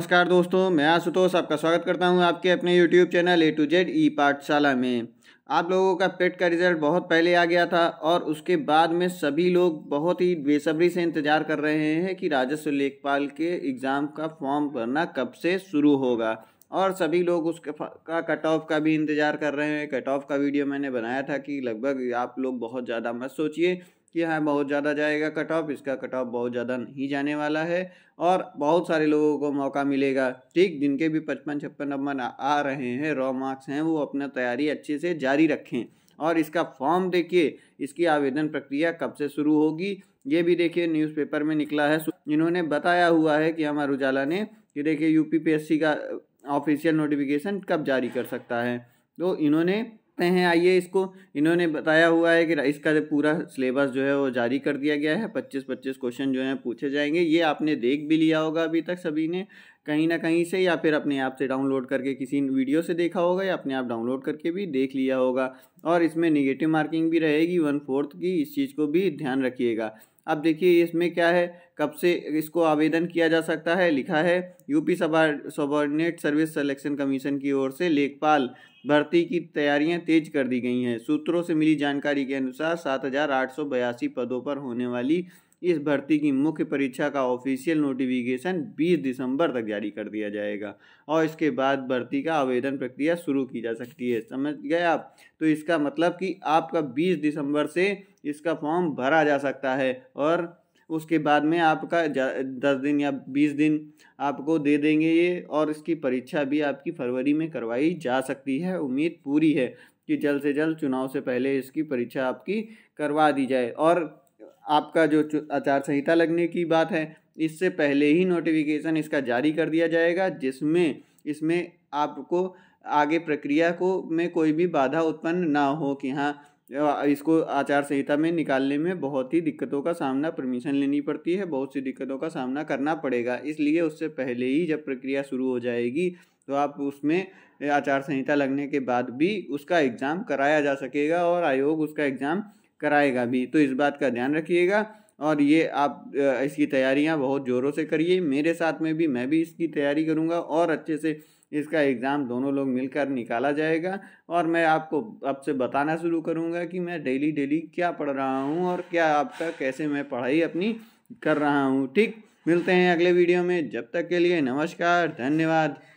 नमस्कार दोस्तों मैं आशुतोष आपका स्वागत करता हूं आपके अपने YouTube channel A to Z e Pathshala में आप लोगों का पेट का रिजल्ट बहुत पहले आ गया था और उसके बाद में सभी लोग बहुत ही बेसब्री से इंतजार कर रहे हैं कि राजस्व लेखपाल के एग्ज़ाम का फॉर्म भरना कब से शुरू होगा और सभी लोग का कट ऑफ का भी इंतज़ार कर रहे हैं कट ऑफ का वीडियो मैंने बनाया था कि लगभग आप लोग बहुत ज़्यादा मत सोचिए यहाँ बहुत ज़्यादा जाएगा कट ऑफ इसका कट ऑफ बहुत ज़्यादा नहीं जाने वाला है और बहुत सारे लोगों को मौका मिलेगा ठीक जिनके भी पचपन छप्पन नंबर आ रहे हैं रॉ मार्क्स हैं वो अपना तैयारी अच्छे से जारी रखें और इसका फॉर्म देखिए इसकी आवेदन प्रक्रिया कब से शुरू होगी ये भी देखिए न्यूज़पेपर में निकला है इन्होंने बताया हुआ है कि अमर उजाला ने कि देखिए यूपीपीएससी का ऑफिशियल uh, नोटिफिकेशन कब जारी कर सकता है तो इन्होंने सकते हैं आइए इसको इन्होंने बताया हुआ है कि इसका पूरा सिलेबस जो है वो जारी कर दिया गया है पच्चीस पच्चीस क्वेश्चन जो है पूछे जाएंगे ये आपने देख भी लिया होगा अभी तक सभी ने कहीं ना कहीं से या फिर अपने आप से डाउनलोड करके किसी वीडियो से देखा होगा या अपने आप डाउनलोड करके भी देख लिया होगा और इसमें निगेटिव मार्किंग भी रहेगी वन फोर्थ की इस चीज़ को भी ध्यान रखिएगा अब देखिए इसमें क्या है कब से इसको आवेदन किया जा सकता है लिखा है यूपी सबा सबॉर्डिनेट सर्विस सिलेक्शन कमीशन की ओर से लेखपाल भर्ती की तैयारियां तेज कर दी गई हैं सूत्रों से मिली जानकारी के अनुसार सात हजार आठ सौ बयासी पदों पर होने वाली इस भर्ती की मुख्य परीक्षा का ऑफिशियल नोटिफिकेशन 20 दिसंबर तक जारी कर दिया जाएगा और इसके बाद भर्ती का आवेदन प्रक्रिया शुरू की जा सकती है समझ गए आप तो इसका मतलब कि आपका 20 दिसंबर से इसका फॉर्म भरा जा सकता है और उसके बाद में आपका दस दिन या बीस दिन आपको दे देंगे ये और इसकी परीक्षा भी आपकी फरवरी में करवाई जा सकती है उम्मीद पूरी है कि जल्द से जल्द चुनाव से पहले इसकी परीक्षा आपकी करवा दी जाए और आपका जो आचार संहिता लगने की बात है इससे पहले ही नोटिफिकेशन इसका जारी कर दिया जाएगा जिसमें इसमें आपको आगे प्रक्रिया को में कोई भी बाधा उत्पन्न ना हो कि हाँ इसको आचार संहिता में निकालने में बहुत ही दिक्कतों का सामना परमिशन लेनी पड़ती है बहुत सी दिक्कतों का सामना करना पड़ेगा इसलिए उससे पहले ही जब प्रक्रिया शुरू हो जाएगी तो आप उसमें आचार संहिता लगने के बाद भी उसका एग्ज़ाम कराया जा सकेगा और आयोग उसका एग्ज़ाम कराएगा भी तो इस बात का ध्यान रखिएगा और ये आप इसकी तैयारियां बहुत ज़ोरों से करिए मेरे साथ में भी मैं भी इसकी तैयारी करूँगा और अच्छे से इसका एग्ज़ाम दोनों लोग मिलकर निकाला जाएगा और मैं आपको अब से बताना शुरू करूँगा कि मैं डेली डेली क्या पढ़ रहा हूँ और क्या आपका कैसे मैं पढ़ाई अपनी कर रहा हूँ ठीक मिलते हैं अगले वीडियो में जब तक के लिए नमस्कार धन्यवाद